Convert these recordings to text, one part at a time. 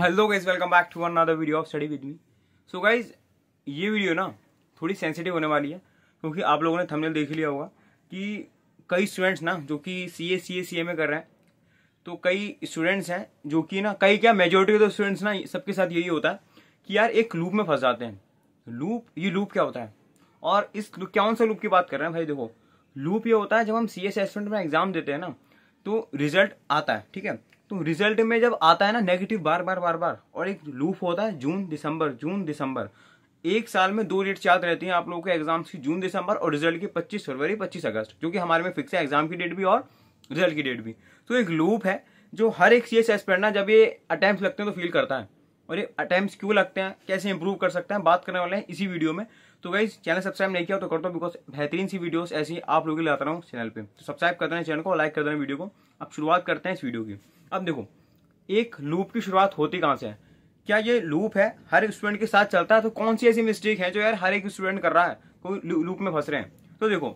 hello guys welcome back to one another video of study with me so guys ये video ना थोड़ी sensitive होने वाली है क्योंकि आप लोगों ने थंबनेल देख लिया होगा कि कई स्टूडेंट्स ना जो कि सी ए सी ए सी ए में कर रहे हैं तो कई स्टूडेंट्स हैं जो कि ना कई क्या मेजोरिटी ऑफ स्टूडेंट्स ना सबके साथ यही होता है कि यार एक लूप में फंस जाते हैं लूप ये लूप क्या होता है और इस कौन सा लूप की बात कर रहे हैं भाई देखो लूप ये होता है जब हम सी एस में एग्जाम देते हैं ना तो रिजल्ट आता है ठीक है तो रिजल्ट में जब आता है ना नेगेटिव बार बार बार बार और एक लूप होता है जून दिसंबर जून दिसंबर एक साल में दो डेट याद रहती हैं आप लोगों के एग्जाम्स की जून दिसंबर और रिजल्ट की 25 फरवरी 25 अगस्त जो कि हमारे में फिक्स है एग्जाम की डेट भी और रिजल्ट की डेट भी तो एक लूप है जो हर एक सी एस ना जब ये अटैम्प्ट लगते हैं तो फील करता है और ये अटैम्प्ट क्यों लगते हैं कैसे इंप्रूव कर सकते हैं बात करने वाले हैं इसी वीडियो में तो गाइज चैनल सब्सक्राइब नहीं किया तो करता हूँ बिकॉज बेहतरीन सी वीडियोस ऐसी आप लोगों के लिए आता रहा हूँ चैनल पे तो सब्सक्राइब कर देना चैनल को लाइक कर देना वीडियो को अब शुरुआत करते हैं इस वीडियो की अब देखो एक लूप की शुरुआत होती कहाँ से है क्या ये लूप है हर एक स्टूडेंट के साथ चलता है तो कौन सी ऐसी मिस्टेक है जो यार हर एक स्टूडेंट कर रहा है कोई तो लूप में फंस रहे हैं तो देखो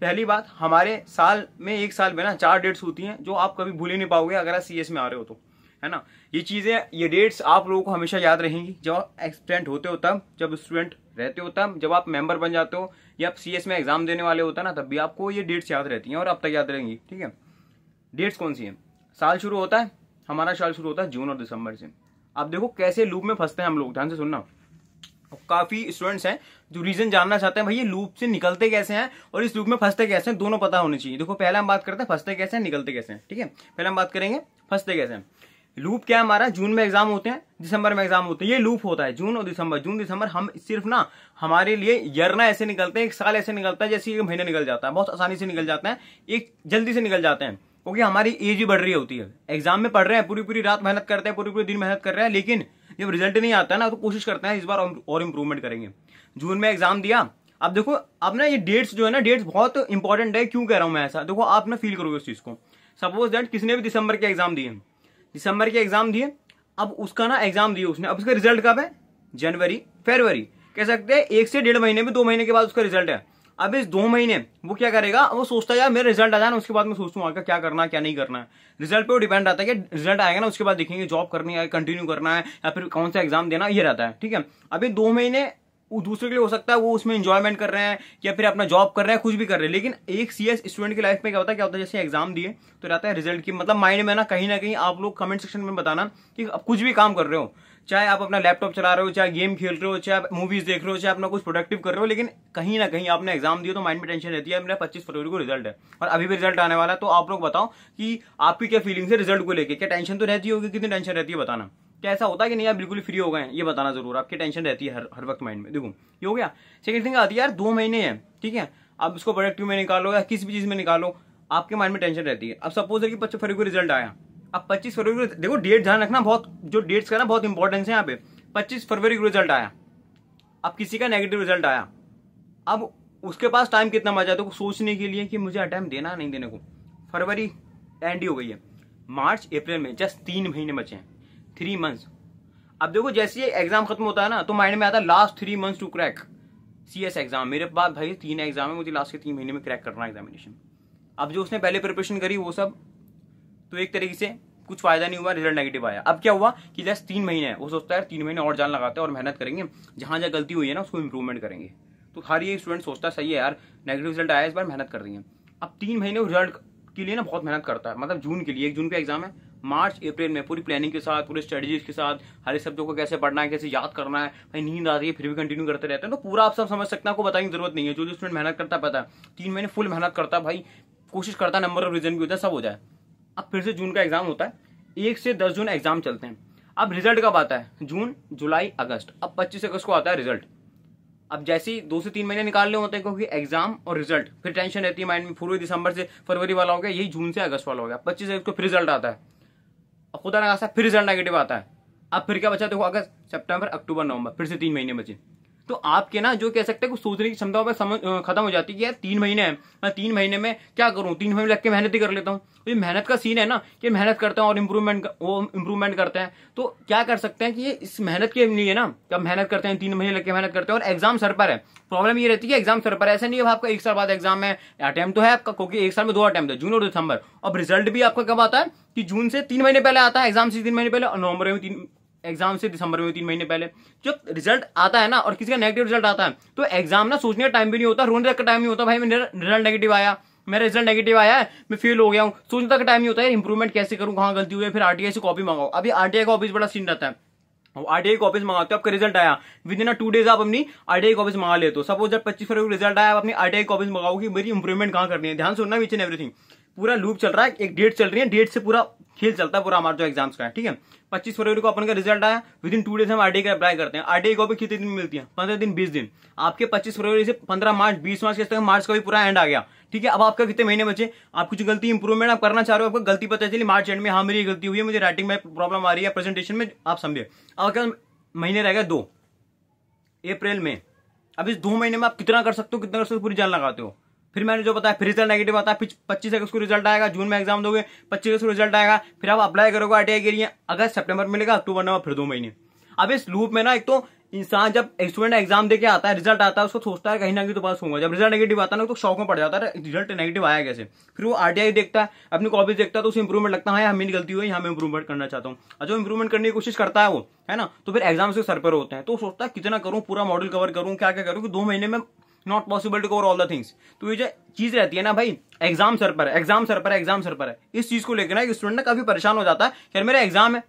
पहली बात हमारे साल में एक साल में ना चार डेट्स होती हैं जो आप कभी भूल ही नहीं पाओगे अगर आप सी में आ रहे हो तो है ना ये चीज़ें ये डेट्स आप लोगों को हमेशा याद रहेंगी जब एक्सीडेंट होते हो तब जब स्टूडेंट रहते हो तब जब आप मेंबर बन जाते हो या आप सी में एग्जाम देने वाले होता ना तब भी आपको ये डेट्स याद रहती हैं और अब तक याद रहेंगी ठीक है डेट्स कौन सी हैं साल शुरू होता है हमारा साल शुरू होता है जून और दिसंबर से आप देखो कैसे लूप में फंसते हैं हम लोग ध्यान से सुनना काफ़ी स्टूडेंट्स हैं जो रीज़न जानना चाहते हैं भाई ये लूप से निकलते कैसे हैं और इस लूप में फंसते कैसे हैं दोनों पता होने चाहिए देखो पहले हम बात करते हैं फंसते कैसे हैं निकलते कैसे हैं ठीक है पहले हम बात करेंगे फंसते कैसे हैं लूप क्या है हमारा जून में एग्जाम होते हैं दिसंबर में एग्जाम होते हैं ये लूप होता है जून और दिसंबर जून दिसंबर हम सिर्फ ना हमारे लिए यरना ऐसे निकलते हैं एक साल ऐसे निकलता है जैसे एक महीना निकल जाता है बहुत आसानी से निकल जाते हैं एक जल्दी से निकल जाते हैं क्योंकि हमारी एज ही बढ़ रही होती है एग्जाम में पढ़ रहे हैं पूरी पूरी रात मेहनत करते हैं पूरी पूरी दिन मेहनत कर रहे हैं लेकिन जब रिजल्ट नहीं आता ना तो कोशिश करते हैं इस बार और इम्प्रूवमेंट करेंगे जून में एग्जाम दिया अब देखो आप ना ये डेट्स जो है ना डेट्स बहुत इंपॉर्टेंट है क्यों कह रहा हूँ मैं ऐसा देखो आप ना फील करोगे उस चीज़ को सपोज दैट किसी ने भी दिसंबर के एग्जाम दिए दिसंबर के एग्जाम दिए अब उसका ना एग्जाम दिए उसने अब उसका रिजल्ट कब है जनवरी फरवरी कह सकते हैं एक से डेढ़ महीने में दो महीने के बाद उसका रिजल्ट है अब इस दो महीने वो क्या करेगा वो सोचता है यार मेरा रिजल्ट आ जाए ना उसके बाद मैं सोचता हूँ आगे क्या करना क्या नहीं करना है रिजल्ट पे वो डिपेंड रहता है कि रिजल्ट आएगा ना उसके बाद देखेंगे जॉब करनी है कंटिन्यू करना है या फिर कौन सा एग्जाम देना ये रहता है ठीक है अभी दो महीने दूसरे के लिए हो सकता है वो उसमें इंजॉयमेंट कर रहे हैं या फिर अपना जॉब कर रहे हैं कुछ भी कर रहे हैं लेकिन एक सी स्टूडेंट की लाइफ में क्या होता है क्या होता है जैसे एग्जाम दिए तो रहता है रिजल्ट की मतलब माइंड में ना कहीं ना कहीं आप लोग कमेंट सेक्शन में बताना कि आप कुछ भी काम कर रहे हो चाहे आप अपना लैपटॉप चला रहे हो चाहे गेम खेल रहे हो चाहे आप मूवीज देख रहे हो चाहे अपना कुछ प्रोडक्टिव कर रहे हो लेकिन कहीं ना कहीं आपने एग्जाम दिया तो माइंड में टेंशन रहती है मेरा पच्चीस फरवरी को रिजल्ट है और अभी भी रिजल्ट आने वाला है तो आप लोग बताओ कि आपकी क्या फीलिंग्स है रिजल्ट को लेकर क्या टेंशन तो रहती होगी कितनी टेंशन रहती है बताना क्या ऐसा होता है कि नहीं यार बिल्कुल फ्री हो गए ये बताना जरूर आपकी टेंशन रहती है हर हर वक्त माइंड में देखो ये हो गया सेकंड थिंग आती है यार दो महीने हैं ठीक है अब उसको प्रोडक्टिव में निकालो या किसी भी चीज़ में निकालो आपके माइंड में टेंशन रहती है अब सपोज है कि पच्चीस फरवरी को रिजल्ट आया अब पच्चीस फरवरी को देखो डेट ध्यान रखना बहुत जो डेट्स का ना बहुत इंपॉर्टेंस है यहाँ पे पच्चीस फरवरी को रिजल्ट आया अब किसी का नेगेटिव रिजल्ट आया अब उसके पास टाइम कितना मजा तो सोचने के लिए कि मुझे अटैम्प देना नहीं देने को फरवरी एंड ही हो गई है मार्च अप्रैल में जस्ट तीन महीने बचे हैं थ्री मंथ्स अब देखो जैसे एग्जाम खत्म होता है ना तो माइंड में आता है last three months to crack C S exam मेरे पास भाई तीन एग्जाम है मुझे लास्ट के तीन महीने में क्रैक करना एग्जामिनेशन अब जो उसने पहले प्रिपरेशन करी वो सब तो एक तरीके से कुछ फायदा नहीं हुआ रिजल्ट नेगेटिव आया अब क्या हुआ कि जैसे तीन महीने है वो सोचता है तीन महीने और जान लगाते हैं और मेहनत करेंगे जहाँ जहाँ गलती हुई है ना उसको इंप्रूवमेंट करेंगे तो हर ये स्टूडेंट सोचता है सही है यार नेगेटिव रिजल्ट आया इस बार मेहनत कर रही है अब तीन महीने रिजल्ट के लिए ना बहुत मेहनत करता है मतलब जून के लिए एक जून का एग्जाम है मार्च अप्रैल में पूरी प्लानिंग के साथ पूरी स्ट्रेटेजीज के साथ हर एक सब्जेक्ट को कैसे पढ़ना है कैसे याद करना है भाई नींद आ रही है फिर भी कंटिन्यू करते रहते हैं तो पूरा आप सब समझ सकते हैं आपको बताने की जरूरत नहीं है जो जो स्टूडेंट मेहनत करता पता है तीन महीने फुल मेहनत करता है भाई कोशिश करता है नंबर ऑफ रीजन भी होता है सब हो जाए अब फिर से जून का एग्जाम होता है एक से दस जून एग्जाम चलते हैं अब रिजल्ट कब आता है जून जुलाई अगस्त अब पच्चीस अगस्त को आता है रिजल्ट अब जैसे ही दो से तीन महीने निकालने होते हैं क्योंकि एग्जाम और रिजल्ट फिर टेंशन रहती है माइंड में फरवरी दिसंबर से फरवरी वाला हो गया यही जून से अगस्त वाला हो गया पच्चीस अगस्त को फिर रिजल्ट आता है अब खुदा ना फिर रिजल्ट नेगेटिव आता है अब फिर क्या बचा देखो अगस्त सितंबर अक्टूबर नवंबर फिर से तीन महीने बचे तो आपके ना जो कह सकते हैं सोचने की क्षमता खत्म हो जाती है यार तीन महीने मैं तीन महीने में क्या करूं तीन महीने लग के मेहनत ही कर लेता हूं तो ये मेहनत का सीन है ना कि मेहनत करते हैं और इम्प्रूवमेंट वो इम्प्रूवमेंट करते हैं तो क्या कर सकते हैं कि ये इस मेहनत के लिए ना कब मेहनत करते हैं तीन महीने लग के मेहनत करते हैं और एग्जाम सर पर है प्रॉब्लम ये रहती है एग्जाम सर पर ऐसा नहीं है आपका एक साल बाद एग्जाम है अटैम्प्ट तो है आपका क्योंकि एक साल में दो अटैम्प्ट है जून और दिसंबर अब रिजल्ट भी आपका कब आता है कि जून से तीन महीने पहले आता है एग्जाम से तीन महीने पहले और नवंबर में तीन एग्जाम से दिसंबर में तीन महीने पहले जब रिजल्ट आता है ना और किसी का नेगेटिव रिजल्ट आता है तो एग्जाम ना सोचने का टाइम भी नहीं होता रोने तक का टाइम नहीं होता भाई मेरा रिजल्ट नेगेटिव आया मेरा रिजल्ट नेगेटिव आया है मैं फेल हो गया हूँ सोचने तक का टाइम नहीं होता है इंप्रूवमेंट कैसे करूँ कहाँ गलती हुई है फिर आरटीआई से कॉपी मंगाओ अभी आरटीआई का ऑफिस बड़ा सीन रहता है आरटीआई की ऑफिस मंगाते हो आपका रिजल्ट आया within a two days आप अपनी आरटीआई कॉपीज मंगा लेते हो सपोज जब पच्चीस फरवरी को रिजल्ट आया आप अपनी आरटीआई कॉपीज मंगाओ कि मेरी इंप्रूवमेंट कहाँ करनी है ध्यान सुनना विच एंड एवरीथिंग पूरा लूप चल रहा है एक डेट चल रही है डेट से पूरा खेल चलता है पूरा हमारा जो एग्जाम्स का है ठीक है पच्चीस फरवरी को अपन का रिजल्ट आया विद इन टू डेज हम आरडी का अप्लाई करते हैं आरडी कॉपी कितने दिन मिलती है पंद्रह दिन बीस दिन आपके पच्चीस फरवरी से पंद्रह मार्च बीस मार्च के तक मार्च का भी पूरा एंड आ गया ठीक है अब आपका कितने महीने बचे आप कुछ गलती इंप्रूवमेंट आप करना चाह रहे हो आपको गलती पता चली मार्च एंड में हाँ मेरी गलती हुई है मुझे राइटिंग में प्रॉब्लम आ रही है प्रेजेंटेशन में आप समझे अब क्या महीने रह गए दो अप्रैल में अब इस दो महीने में आप कितना कर सकते हो कितना कर सकते हो पूरी जान लगाते हो फिर मैंने जो बताया फिर रिजल्ट नेगेटिव आता है पच्चीस अगस्त को रिजल्ट आएगा जून में एग्जाम दोगे पच्चीस अगस्त को रिजल्ट आएगा फिर आप अप्लाई करोगे आई के लिए अगस्त सितंबर मिलेगा अक्टूबर नवंबर फिर दो महीने अब इस लूप में ना एक तो इंसान जब स्टूडेंट एग्जाम देके आता है रिजल्ट आता है उसको सोचता है कहीं ना कहीं तो पास होगा जब रिजल्ट नेगेटिव आता है ना तो शौक में पड़ जाता है रिजल्ट नेगेटिव आया कैसे फिर वो आरटीआई देखता है अपनी कॉपी देखता है तो उसे इंप्रूवमेंट लगता है हाँ मेरी गलती हुई यहाँ मैं इंप्रूवमेंट करना चाहता हूँ और जो इंप्रूवमेंट करने की कोशिश करता है वो है ना तो फिर एग्जाम से सर पर होते हैं तो सोचता है कितना करूँ पूरा मॉडल कवर करूँ क्या क्या करूँ कि दो महीने में not possible to cover all the things तो ये जो चीज रहती है ना भाई एग्जाम सर पर एग्जाम सर पर एग्जाम सर पर है इस चीज को लेकर ना स्टूडेंट ना काफी परेशान हो जाता है यार मेरा एग्जाम है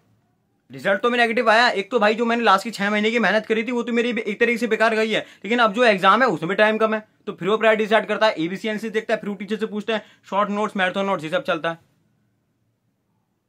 रिजल्ट तो मेरा नेगेटिव आया एक तो भाई जो मैंने लास्ट की छह महीने की मेहनत करी थी वो तो मेरी एक तरीके से बेकार गई है लेकिन अब जो एग्जाम है उसमें टाइम कम है तो फिर वो प्रायोरिटी डिसाइड करता है एबीसीएनसी देखता है फिर टीचर से पूछते हैं शॉर्ट नोट्स मैराथन नोट्स ये सब चलता है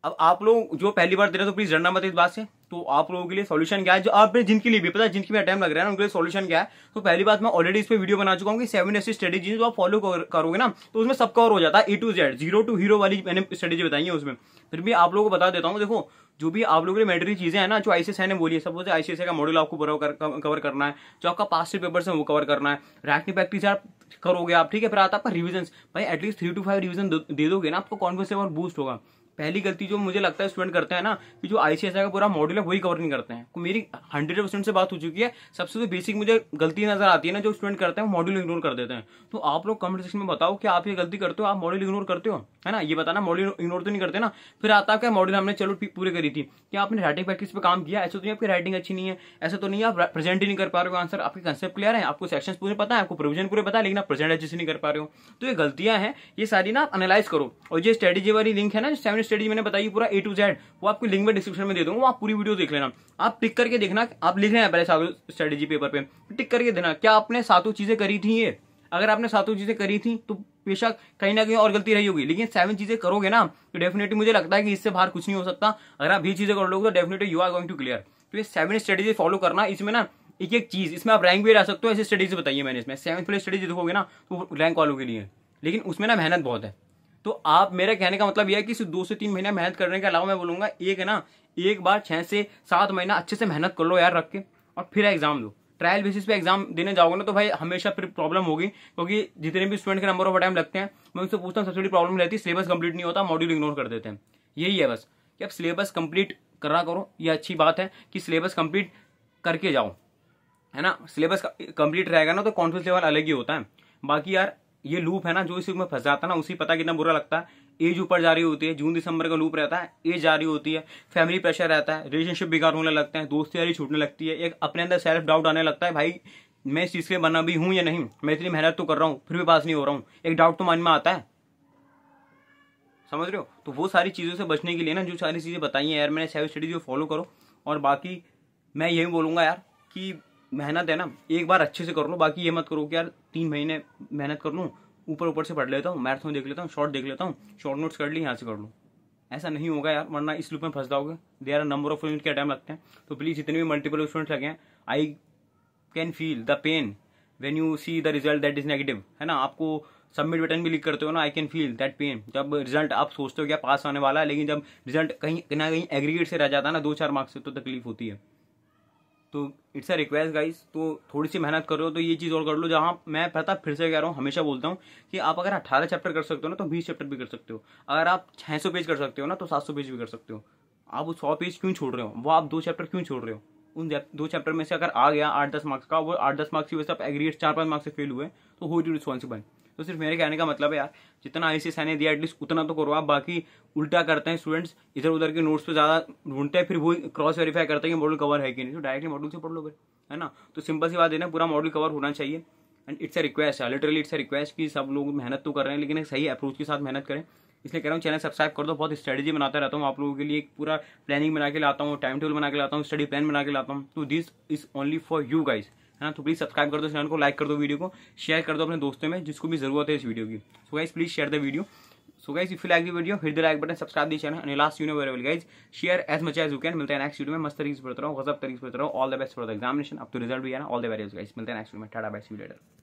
अब आप लोग जो पहली बार दे रहे हो तो प्लीज डरना मत इस बात से तो आप लोगों के लिए सॉल्यूशन क्या है जो आप जिनके लिए भी पता है जिनके भी टाइम लग रहा है ना उनके लिए सॉल्यूशन क्या है तो पहली बात मैं ऑलरेडी इस पर वीडियो बना चुका हूँ कि सेवन ऐसी स्ट्रेटेजी जो आप फॉलो करोगे ना तो उसमें सब कवर हो जाता है A to Z zero to hero वाली मैंने स्ट्रेटेजी बताई है उसमें फिर भी आप लोगों को बता देता हूँ देखो जो भी आप लोगों के लिए मैंडेटरी चीजें हैं ना जो आईसीएसआई ने बोली है सपोज आईसीएसआई का मॉडल आपको कवर करना है जो आपका पास्ट पेपर है वो कवर करना है रैंकिंग प्रैक्टिस आप करोगे आप ठीक है फिर आता है आपका रिविजन भाई at least three to five revision दे दोगे ना आपको कॉन्फिडेंस लेवल बूस्ट होगा पहली गलती जो मुझे लगता है स्टूडेंट करते हैं ना कि जो आईसीएसआई का पूरा मॉड्यूल है वही कवर नहीं करते हैं मेरी हंड्रेड परसेंट से बात हो चुकी है सबसे तो बेसिक मुझे गलती नजर आती है ना जो स्टूडेंट करते हैं मॉड्यूल इग्नोर कर देते हैं तो आप लोग कमेंट सेक्शन में बताओ कि आप ये गलती करते हो आप मॉड्यूल इग्नोर करते हो है ना ये बताना मॉड्यूल इग्नोर तो नहीं करते ना फिर आता आपका मॉड्यूल हमने चलो पूरे करी थी कि आपने राइटिंग प्रैक्टिस पर काम किया ऐसा तो नहीं आपकी राइटिंग अच्छी नहीं है ऐसा तो नहीं आप प्रेजेंट ही नहीं कर पा रहे हो आंसर आपके कंसेप्ट क्लियर है आपको सेक्शन पूरे पता है आपको प्रोविजन पूरे पता है लेकिन आप प्रेजेंट अच्छे से नहीं कर पा रहे हो तो ये गलतियां हैं ये सारी ना आप एनालाइज करो और जो स्ट्रेटेजी वाली लिंक है ना जो सेवन स्टडी मैंने बताई पूरा ए टू जेड वो आपको लिंक में डिस्क्रिप्शन में दे दूंगा आप पूरी वीडियो देख लेना आप टिक करके देखना आप लिख रहे हैं पहले सातों स्ट्रेटेजी पेपर पे टिक करके देना क्या आपने सातों चीजें करी थी ये अगर आपने सातों चीजें करी थी तो बेशक कहीं ना कहीं और गलती रही होगी लेकिन सेवन चीजें करोगे ना तो डेफिनेटली मुझे लगता है कि इससे बाहर कुछ नहीं हो सकता अगर आप भी चीजें कर लोगे तो definitely you are going to clear तो ये सेवन स्ट्रेटेजी फॉलो करना इसमें ना एक एक चीज इसमें आप रैंक भी रह सकते हो ऐसी स्टडीज बताइए मैंने इसमें सेवन प्ले स्टडीज देखोगे ना तो रैंक वालों के लिए लेकिन उसमें ना मेहनत बहुत है तो आप मेरा कहने का मतलब यह है कि सिर्फ दो से तीन महीना मेहनत करने के अलावा मैं बोलूंगा एक है ना एक बार छः से सात महीना अच्छे से मेहनत कर लो यार रख के और फिर एग्जाम दो ट्रायल बेसिस पे एग्जाम देने जाओगे ना तो भाई हमेशा फिर प्रॉब्लम होगी क्योंकि जितने भी स्टूडेंट के नंबर ऑफ टाइम लगते हैं मैं उनसे पूछता हूँ सबसे बड़ी प्रॉब्लम रहती है सिलेबस कंप्लीट नहीं होता मॉड्यूल इग्नोर कर देते हैं यही है बस कि आप सिलेबस कंप्लीट करा करो ये अच्छी बात है कि सिलेबस कंप्लीट करके जाओ है ना सिलेबस कंप्लीट रहेगा ना तो कॉन्फिडेंस लेवल अलग ही होता है बाकी यार ये लूप है ना जो इस में फंस जाता है ना उसी पता कितना बुरा लगता है एज ऊपर जा रही होती है जून दिसंबर का लूप रहता है एज जा रही होती है फैमिली प्रेशर रहता है रिलेशनशिप बिगाड़ होने लगते हैं दोस्ती यारी छूटने लगती है एक अपने अंदर सेल्फ डाउट आने लगता है भाई मैं इस चीज़ के बना भी हूँ या नहीं मैं इतनी मेहनत तो कर रहा हूँ फिर भी पास नहीं हो रहा हूँ एक डाउट तो मन में आता है समझ रहे हो तो वो सारी चीज़ों से बचने के लिए ना जो सारी चीज़ें बताई हैं यार मैंने सेल्फ स्टडी जो फॉलो करो और बाकी मैं यही बोलूँगा यार कि मेहनत है ना एक बार अच्छे से कर लो बाकी ये मत करो कि यार तीन महीने मेहनत कर लूँ ऊपर ऊपर से पढ़ लेता हूँ मैराथन देख लेता हूँ शॉर्ट देख लेता हूँ शॉर्ट नोट्स कर ली यहाँ से कर लूँ ऐसा नहीं होगा यार वरना इस लूप में फंस जाओगे there are number of student के टाइम लगते हैं तो प्लीज़ जितने भी मल्टीपल स्टूडेंट्स लगे हैं I can feel the pain when you see the result that is negative है ना आपको सबमिट बटन भी लिक करते हो ना I can feel that pain जब रिजल्ट आप सोचते हो क्या पास आने वाला है लेकिन जब रिजल्ट कहीं ना कहीं एग्रीगेट से रह जाता है ना दो चार मार्क्स से तो तकलीफ होती है तो इट्स अ रिक्वेस्ट गाइज तो थोड़ी सी मेहनत कर रहे हो तो ये चीज़ और कर लो जहाँ मैं पता फिर से कह रहा हूँ हमेशा बोलता हूँ कि आप अगर अठारह चैप्टर कर सकते हो ना तो बीस चैप्टर भी कर सकते हो अगर आप छः सौ पेज कर सकते हो ना तो सात सौ पेज भी कर सकते हो आप वो सौ पेज क्यों छोड़ रहे हो वो आप दो चैप्टर क्यों छोड़ रहे हो उन दो चैप्टर में से अगर आ गया आठ दस मार्क्स का वो आठ दस मार्क्स की वजह से आप एग्रीगेट चार पाँच मार्क्स से फेल हुए तो हो इट रिस्पॉन्सिबल तो तो सिर्फ मेरे कहने का मतलब है यार जितना आई सी ने दिया एटलीस्ट उतना तो करो आप बाकी उल्टा करते हैं स्टूडेंट्स इधर उधर के नोट्स पे ज़्यादा ढूंढते हैं फिर वो क्रॉस वेरीफाई करते हैं कि मॉडल कवर है कि नहीं तो डायरेक्टली मॉडल से पढ़ लो फिर है ना तो सिंपल सी बात है ना पूरा मॉडल कवर होना चाहिए एंड इट्स अ रिक्वेस्ट है लिटरली इट्स अ रिक्वेस्ट कि सब लोग मेहनत तो कर रहे हैं लेकिन एक सही अप्रोच के साथ मेहनत करें इसलिए कह रहा हूँ चैनल सब्सक्राइब कर दो बहुत स्ट्रेटेजी बनाता रहता हूँ आप लोगों के लिए एक पूरा प्लानिंग बना के लाता हूँ टाइम टेबल बना के लाता हूँ स्टडी प्लान बना के लाता हूँ तो this is only for you guys है ना तो प्लीज़ सब्सक्राइब कर दो चैनल को लाइक कर दो वीडियो को शेयर कर दो अपने दोस्तों में जिसको भी जरूरत है इस वीडियो की so guys please share the video so guys if you like the video hit the like button subscribe the channel and last you know variable guys share as much as you can मिलते हैं next video में मस्त तरीके से पढ़ रहा हूँ गजब तरीके से पढ़ रहा हूँ all the best for the examination अब तो रिजल्ट भी है ना ऑल द वेरियस गाइज मिलते हैं नेक्स्ट वीडियो में टाटा बेस्ट सी लेटर